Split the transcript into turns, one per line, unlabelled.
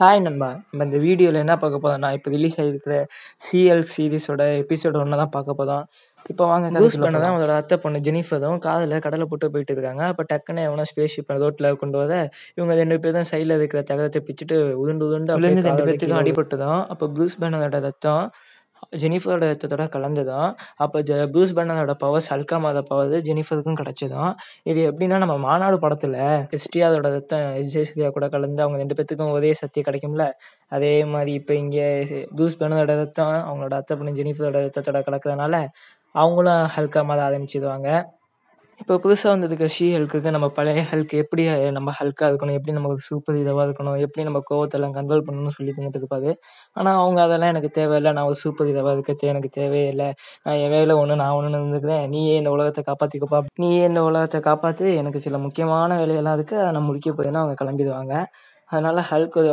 hi நண்பா நம்ம இந்த வீடியோவில் என்ன பார்க்க போகிறோம்னா இப்போ ரிலீஸ் ஆகிருக்கிற சிஎல் சீரீஸோட எபிசோட் ஒன்று தான் பார்க்க போதும் இப்போ வாங்க யூஸ் பண்ண தான் அவங்களோட அத்தை பொண்ணு ஜெனிஃபரும் காதில் கடலை போட்டு போயிட்டு இருக்காங்க அப்போ டக்குன்னு எவனோ ஸ்பேஸ் ஷிப் ரோட்டில் கொண்டு வர இவங்க ரெண்டு பேரும் சைடில் இருக்கிற தகரத்தை பிச்சுட்டு உதுண்டு உதுண்டு அப்படி ரெண்டு பேர்த்துக்கும் அடிபட்டதும் அப்போ ப்ளூஸ் பேனரோட ரத்தம் ஜெனிஃபரோட ரத்தத்தோட கலந்ததும் அப்போ ஜ ப்ரூஸ் பேனரோட பவர்ஸ் அல்கா மாத பவர் ஜெனிஃபருக்கும் கிடச்சதும் இது எப்படின்னா நம்ம மாநாடு படத்தில் ஹெஸ்டியாதோட ரத்தம் ஜெயசூர்யா கூட கலந்து அவங்க ரெண்டு பேத்துக்கும் ஒரே சக்தி கிடைக்கும்ல அதே மாதிரி இப்போ இங்கே ப்ரூஸ் பேனரோட ரத்தம் அவங்களோட அத்தை பண்ணி ஜெனிஃபரோட ரத்தத்தோட கலக்கிறதுனால அவங்களும் ஹல்கா மாத ஆரம்பிச்சிடுவாங்க இப்போ புதுசாக வந்திருக்க ஷீ ஹல்க்குக்கு நம்ம பழைய ஹெல்க் எப்படி நம்ம ஹல்க்காக இருக்கணும் எப்படி நம்ம ஒரு சூப்பர் இதாக இருக்கணும் எப்படி நம்ம கோவத்தெல்லாம் கண்ட்ரோல் பண்ணணும்னு சொல்லி தந்துட்டு இருப்பாரு ஆனால் அவங்க அதெல்லாம் எனக்கு தேவையில்லை நான் ஒரு சூப்பர் இருக்க இருக்கிறது எனக்கு தேவையில்லை நான் என் வேலை ஒன்று நான் ஒன்று இருந்துக்கிறேன் நீயே இந்த உலகத்தை காப்பாற்றிக்கப்பா நீயே இந்த உலகத்தை
காப்பாற்றி எனக்கு சில முக்கியமான வேலையெல்லாம் இருக்குது அதை நான் முடிக்க போதுன்னா அவங்க கிளம்பிடுவாங்க அதனால் ஹல்க்